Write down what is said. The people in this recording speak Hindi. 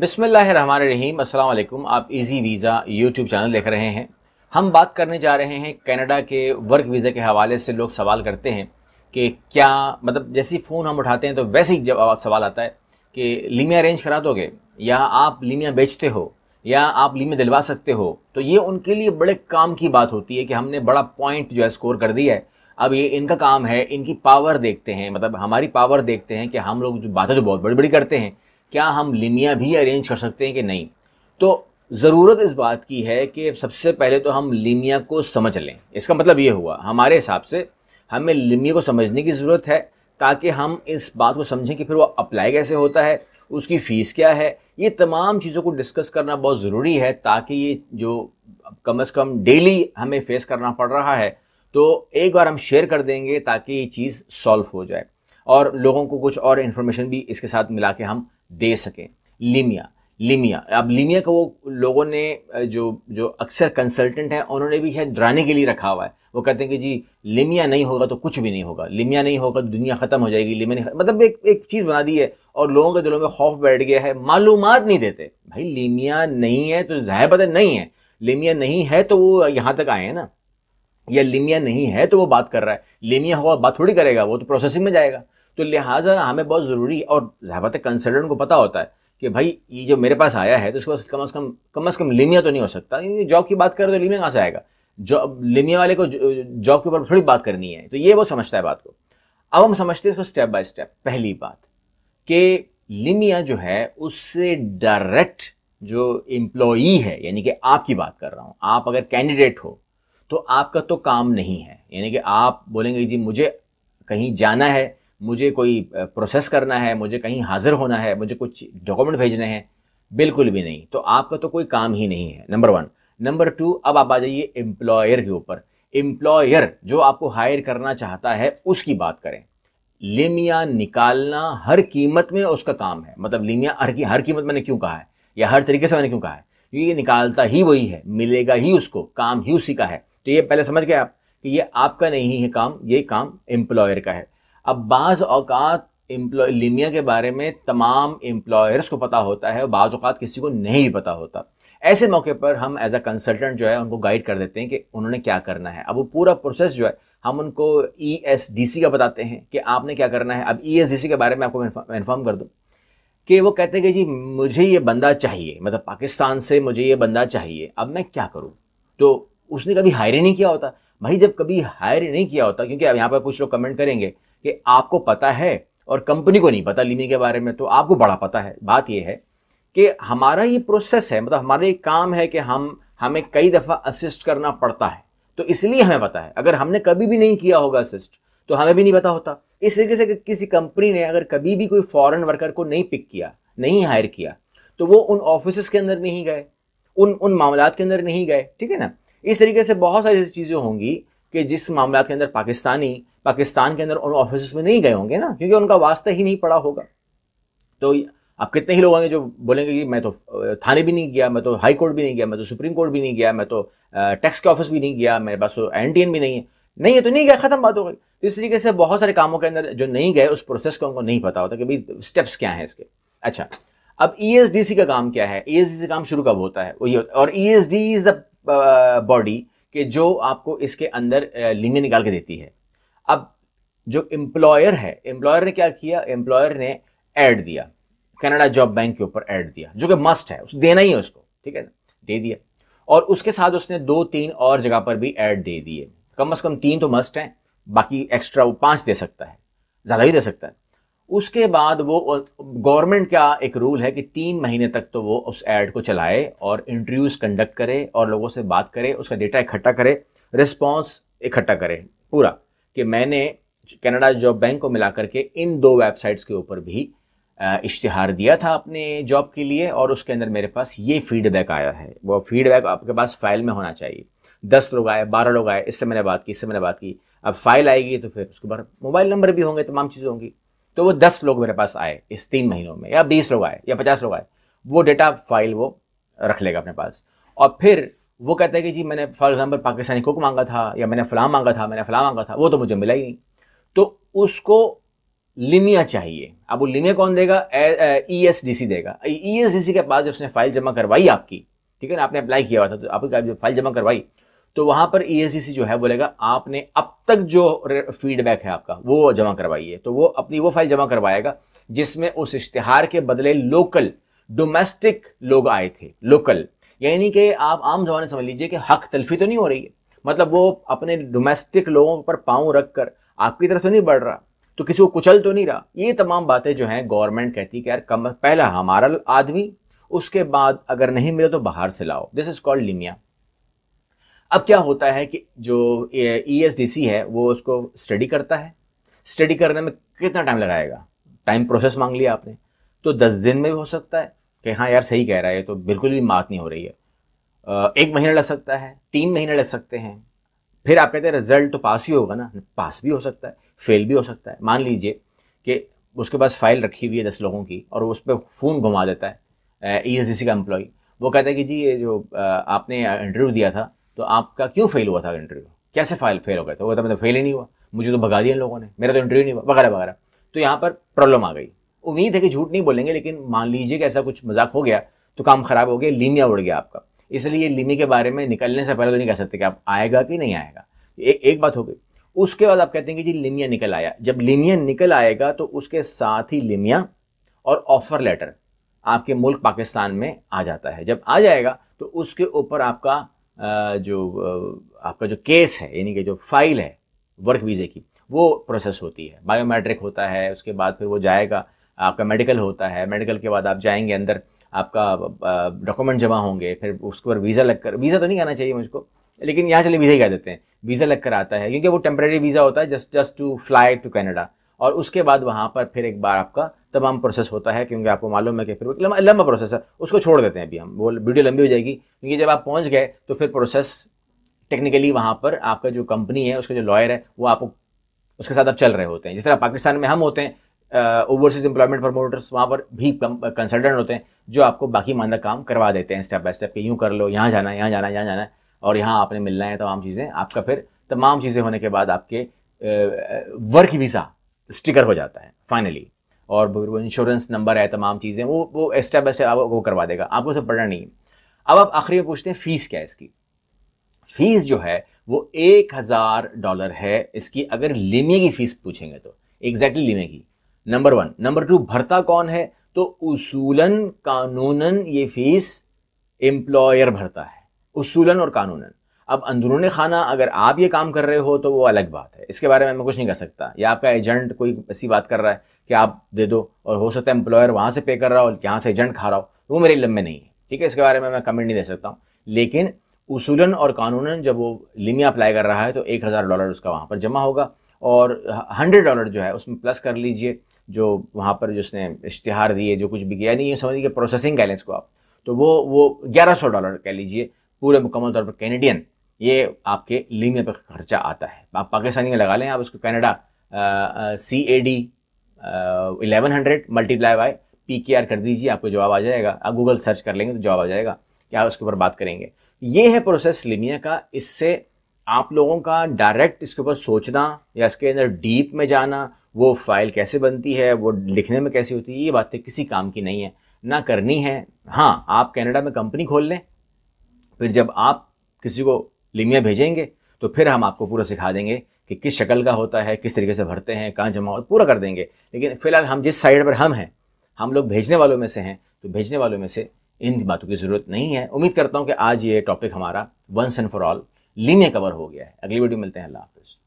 बिसमीम अल्लाम आप इजी वीज़ा यूट्यूब चैनल देख रहे हैं हम बात करने जा रहे हैं कनाडा के वर्क वीज़ा के हवाले से लोग सवाल करते हैं कि क्या मतलब जैसे ही फ़ोन हम उठाते हैं तो वैसे ही जवाब सवाल आता है कि लीमिया अरेंज करा दोगे या आप लीमिया बेचते हो या आप लीमिया दिलवा सकते हो तो ये उनके लिए बड़े काम की बात होती है कि हमने बड़ा पॉइंट जो है स्कोर कर दिया है अब ये इनका काम है इनकी पावर देखते हैं मतलब हमारी पावर देखते हैं कि हम लोग जो बातें तो बहुत बड़ी बड़ी करते हैं क्या हम लिनिया भी अरेंज कर सकते हैं कि नहीं तो ज़रूरत इस बात की है कि सबसे पहले तो हम लिनिया को समझ लें इसका मतलब ये हुआ हमारे हिसाब से हमें लिनिया को समझने की ज़रूरत है ताकि हम इस बात को समझें कि फिर वो अप्लाई कैसे होता है उसकी फ़ीस क्या है ये तमाम चीज़ों को डिस्कस करना बहुत ज़रूरी है ताकि ये जो कम अज़ कम डेली हमें फेस करना पड़ रहा है तो एक बार हम शेयर कर देंगे ताकि ये चीज़ सॉल्व हो जाए और लोगों को कुछ और इन्फॉर्मेशन भी इसके साथ मिला के हम दे सकें लिमिया लिमिया अब लिमिया को वो लोगों ने जो जो अक्सर कंसल्टेंट हैं उन्होंने भी है डराने के लिए रखा हुआ है वो कहते हैं कि जी लिमिया नहीं होगा तो कुछ भी नहीं होगा लिमिया नहीं होगा तो दुनिया ख़त्म हो जाएगी लिमिया नहीं मतलब एक एक चीज़ बना दी है और लोगों के दिलों में खौफ बैठ गया है मालूम नहीं देते भाई लिमिया नहीं है तो ज़ाहिर पता नहीं है लिमिया नहीं है तो वो यहाँ तक आए हैं ना या लिमिया नहीं है तो वो बात कर रहा है लिमिया होगा बात थोड़ी करेगा वो तो प्रोसेसिंग में जाएगा तो लिहाजा हमें बहुत ज़रूरी और तक कंसल्टेंट को पता होता है कि भाई ये जो मेरे पास आया है तो उसके पास कम अज़ कम कम अज़ कम लिमिया तो नहीं हो सकता जॉब की बात करें तो लिमिया कहाँ से आएगा जॉब लिमिया वाले को जॉब के ऊपर थोड़ी बात करनी है तो ये वो समझता है बात को अब हम समझते हैं इसको स्टेप बाय स्टेप पहली बात कि लिमिया जो है उससे डायरेक्ट जो एम्प्लॉई है यानी कि आपकी बात कर रहा हूँ आप अगर कैंडिडेट हो तो आपका तो काम नहीं है यानी कि आप बोलेंगे जी मुझे कहीं जाना है मुझे कोई प्रोसेस करना है मुझे कहीं हाज़िर होना है मुझे कुछ डॉक्यूमेंट भेजने हैं बिल्कुल भी नहीं तो आपका तो कोई काम ही नहीं है नंबर वन नंबर टू अब आप आ जाइए एम्प्लॉयर के ऊपर एम्प्लॉयर जो आपको हायर करना चाहता है उसकी बात करें लिमिया निकालना हर कीमत में उसका काम है मतलब लिमिया हर की हर कीमत मैंने क्यों कहा है या हर तरीके से मैंने क्यों कहा है क्योंकि ये निकालता ही वही है मिलेगा ही उसको काम ही उसी का है तो ये पहले समझ गए आप कि ये आपका नहीं है काम ये काम एम्प्लॉयर का है अब बाज़ अवकात एम्प्लॉय लीमिया के बारे में तमाम एम्प्लॉयर्स को पता होता है और बाज़ अवकात किसी को नहीं पता होता ऐसे मौके पर हम एज अ कंसल्टेंट जो है उनको गाइड कर देते हैं कि उन्होंने क्या करना है अब वो पूरा प्रोसेस जो है हम उनको ई एस डी सी का बताते हैं कि आपने क्या करना है अब ई एस डी सी के बारे में आपको इन्फॉर्म कर दूँ कि वो कहते हैं कि जी मुझे ये बंदा चाहिए मतलब पाकिस्तान से मुझे ये बंदा चाहिए अब मैं क्या करूँ तो उसने कभी हायर ही नहीं किया होता भाई जब कभी हायर नहीं किया होता क्योंकि अब यहाँ पर कुछ लोग कमेंट करेंगे कि आपको पता है और कंपनी को नहीं पता लीमी के बारे में तो आपको बड़ा पता है बात यह है कि हमारा ये प्रोसेस है मतलब हमारा ये काम है कि हम हमें कई दफ़ा असिस्ट करना पड़ता है तो इसलिए हमें पता है अगर हमने कभी भी नहीं किया होगा असिस्ट तो हमें भी नहीं पता होता इस तरीके से कि किसी कंपनी ने अगर कभी भी कोई फॉरेन वर्कर को नहीं पिक किया नहीं हायर किया तो वो उन ऑफिस के अंदर नहीं गए उन उन मामला के अंदर नहीं गए ठीक है ना इस तरीके से बहुत सारी ऐसी चीज़ें होंगी कि जिस मामला के अंदर पाकिस्तानी पाकिस्तान के अंदर उन ऑफिस में नहीं गए होंगे ना क्योंकि उनका वास्ता ही नहीं पड़ा होगा तो आप कितने ही लोग होंगे जो बोलेंगे कि मैं तो थाने भी नहीं गया मैं तो हाई कोर्ट भी नहीं गया मैं तो सुप्रीम कोर्ट भी नहीं गया मैं तो टैक्स के ऑफिस भी नहीं गया मेरे पास एन तो एन भी नहीं है नहीं है तो नहीं गया खत्म बात हो गई तो इस तरीके से बहुत सारे कामों के अंदर जो नहीं गए उस प्रोसेस का उनको नहीं पता होता कि भाई स्टेप्स क्या हैं इसके अच्छा अब ई e का काम क्या है ई e का काम शुरू कब होता है वो ये और ई इज द बॉडी कि जो आपको इसके अंदर लिंगे निकाल के देती है अब जो एम्प्लॉयर है एम्प्लॉयर ने क्या किया एम्प्लॉयर ने ऐड दिया कनाडा जॉब बैंक के ऊपर ऐड दिया जो कि मस्ट है उसे देना ही है उसको ठीक है ना दे दिया और उसके साथ उसने दो तीन और जगह पर भी ऐड दे दिए कम अज कम तीन तो मस्ट हैं बाकी एक्स्ट्रा वो पाँच दे सकता है ज़्यादा भी दे सकता है उसके बाद वो गवर्नमेंट का एक रूल है कि तीन महीने तक तो वो उस ऐड को चलाए और इंटरव्यूज कंडक्ट करे और लोगों से बात करे उसका डेटा इकट्ठा करे रिस्पॉन्स इकट्ठा करे पूरा कि मैंने कनाडा जॉब बैंक को मिला करके इन दो वेबसाइट्स के ऊपर भी इश्तहार दिया था अपने जॉब के लिए और उसके अंदर मेरे पास ये फीडबैक आया है वो फीडबैक आपके पास फाइल में होना चाहिए दस लोग आए बारह लोग आए इससे मैंने बात की इससे मैंने बात की अब फाइल आएगी तो फिर उसके बाद मोबाइल नंबर भी होंगे तमाम चीज़ें होंगी तो वो दस लोग मेरे पास आए इस तीन महीनों में या बीस लोग आए या पचास लोग आए वो डेटा फाइल वो रख लेगा अपने पास और फिर वो कहता है कि जी मैंने फॉर एग्ज़ाम्पल पाकिस्तानी कुक मांगा था या मैंने फलाम मांगा था मैंने फलाम मांगा था वो तो मुझे मिला ही नहीं तो उसको लिनिया चाहिए अब वो लिनिया कौन देगा ई एस डी सी देगा ई एस डी सी के पास जब उसने फाइल जमा करवाई आपकी ठीक है ना आपने अप्लाई किया हुआ था तो आपकी जब फाइल जमा करवाई तो वहाँ पर ई एस डी सी जो है बोलेगा आपने अब तक जो फीडबैक है आपका वो जमा करवाई है तो वो अपनी वो फाइल जमा करवाएगा जिसमें उस इश्तहार के बदले लोकल डोमेस्टिक लोग आए थे लोकल यानी कि आप आम जमाने समझ लीजिए कि हक तलफी तो नहीं हो रही है मतलब वो अपने डोमेस्टिक लोगों पर पाँव रख कर आपकी तरफ से नहीं बढ़ रहा तो किसी को कुचल तो नहीं रहा ये तमाम बातें जो हैं गवर्नमेंट कहती है कि यार कम पहला हमारा आदमी उसके बाद अगर नहीं मिले तो बाहर से लाओ दिस इज कॉल्ड लिमिया अब क्या होता है कि जो ई एस डी सी है वो उसको स्टडी करता है स्टडी करने में कितना टाइम लगाएगा टाइम प्रोसेस मांग लिया आपने तो दस दिन में भी हो सकता है कि हाँ यार सही कह रहा है ये तो बिल्कुल भी बात नहीं हो रही है एक महीना लग सकता है तीन महीने लग सकते हैं फिर आप कहते हैं रिजल्ट तो पास ही होगा ना पास भी हो सकता है फेल भी हो सकता है मान लीजिए कि उसके पास फाइल रखी हुई है दस लोगों की और उस पर फ़ोन घुमा देता है ई e का एम्प्लॉई वो कहता है कि जी ये जो आपने इंटरव्यू दिया था तो आपका क्यों फेल हुआ था इंटरव्यू कैसे फाइल फेल हो गया था वो कहता मैं तो फेल ही नहीं हुआ मुझे तो भगा दिया इन लोगों ने मेरा तो इंटरव्यू नहीं हुआ वगैरह वगैरह तो यहाँ पर प्रॉब्लम आ गई उम्मीद है कि झूठ नहीं बोलेंगे लेकिन मान लीजिए कि ऐसा कुछ मजाक हो गया तो काम ख़राब हो गया लीमिया उड़ गया आपका इसलिए लीमी के बारे में निकलने से पहले तो नहीं कह सकते कि आप आएगा कि नहीं आएगा ए, एक बात हो गई उसके बाद आप कहते हैं कि जी लिमिया निकल आया जब लिमिया निकल आएगा तो उसके साथ ही लिमिया और ऑफर लेटर आपके मुल्क पाकिस्तान में आ जाता है जब आ जाएगा तो उसके ऊपर आपका जो आपका जो केस है यानी कि जो फाइल है वर्क वीज़े की वो प्रोसेस होती है बायोमेट्रिक होता है उसके बाद फिर वो जाएगा आपका मेडिकल होता है मेडिकल के बाद आप जाएंगे अंदर आपका डॉक्यूमेंट जमा होंगे फिर उसके ऊपर वीज़ा लगकर वीज़ा तो नहीं कहना चाहिए मुझको लेकिन यहाँ चले वीज़ा ही कह देते हैं वीज़ा लग कर आता है क्योंकि वो टेम्प्रेरी वीज़ा होता है just just to fly to Canada और उसके बाद वहाँ पर फिर एक बार आपका तमाम प्रोसेस होता है क्योंकि आपको मालूम है कि फिर लंबा लंबा प्रोसेस है उसको छोड़ देते हैं अभी हम वो वीडियो लंबी हो जाएगी क्योंकि जब आप पहुँच गए तो फिर प्रोसेस टेक्निकली वहाँ पर आपका जो कंपनी है उसका जो लॉयर है वो आपको उसके साथ आप चल रहे होते हैं जिस तरह पाकिस्तान में हम होते हैं ओवरसीज एम्प्लॉयमेंट प्रमोटर्स वहाँ पर भी कंसल्टेंट होते हैं जो आपको बाकी मानदा काम करवा देते हैं स्टेप बाय स्टेप कि यूँ कर लो यहाँ जाना यहाँ जाना यहाँ जाना है और यहाँ आपने मिलना है तमाम चीज़ें आपका फिर तमाम चीज़ें होने के बाद आपके वर्क वीज़ा स्टिकर हो जाता है फाइनली और वो इंश्योरेंस नंबर है तमाम चीज़ें वो वो स्टेप बाय स्टेप आपको वो करवा देगा आपको सब पढ़ना नहीं है अब आप आखिरी में पूछते हैं फ़ीस क्या है इसकी फ़ीस जो है वो एक हज़ार डॉलर है इसकी अगर लेमे की फ़ीस पूछेंगे तो एग्जैक्टली लेमे की नंबर वन नंबर टू भरता कौन है तो उसूलन कानूनन ये फीस एम्प्लॉयर भरता है उसूलन और कानूनन अब अंदरून खाना अगर आप ये काम कर रहे हो तो वो अलग बात है इसके बारे में मैं कुछ नहीं कर सकता या आपका एजेंट कोई ऐसी बात कर रहा है कि आप दे दो और हो सकता है एम्प्लॉयर वहाँ से पे कर रहा हो और यहाँ से एजेंट खा रहा हो तो वो मेरे लम्बे में नहीं है ठीक है इसके बारे में मैं कमेंट नहीं दे सकता हूँ लेकिन उसूलन और कानूनन जब वो लिमिया अप्लाई कर रहा है तो एक हज़ार डॉलर उसका वहाँ पर जमा होगा और हंड्रेड डॉलर जो है उसमें प्लस कर लीजिए जो वहाँ पर जिसने इश्तहार दिए जो कुछ भी किया नहीं ये समझ लीजिए प्रोसेसिंग कह लें इसको आप तो वो वो ग्यारह सौ डॉलर कह लीजिए पूरे मुकम्मल तौर पर कैनेडियन ये आपके लीमे पर खर्चा आता है आप पाकिस्तानी में लगा लें आप उसको Canada C A D eleven hundred multiply by P K R कर दीजिए आपको जवाब आ जाएगा आप गूगल सर्च कर लेंगे तो जवाब आ जाएगा क्या उसके ऊपर बात करेंगे ये है प्रोसेस लिमिया का इससे आप लोगों का डायरेक्ट इसके ऊपर सोचना या इसके अंदर डीप में जाना वो फाइल कैसे बनती है वो लिखने में कैसी होती है ये बातें किसी काम की नहीं है ना करनी है हाँ आप कैनेडा में कंपनी खोल लें फिर जब आप किसी को लिमिया भेजेंगे तो फिर हम आपको पूरा सिखा देंगे कि किस शक्ल का होता है किस तरीके से भरते हैं कहाँ जमा हो पूरा कर देंगे लेकिन फिलहाल हम जिस साइड पर हम हैं हम लोग भेजने वालों में से हैं तो भेजने वालों में से इन बातों की ज़रूरत नहीं है उम्मीद करता हूँ कि आज ये टॉपिक हमारा once and for all linear cover हो गया है अगली वीडियो मिलते हैं अल्लाह हाफिज़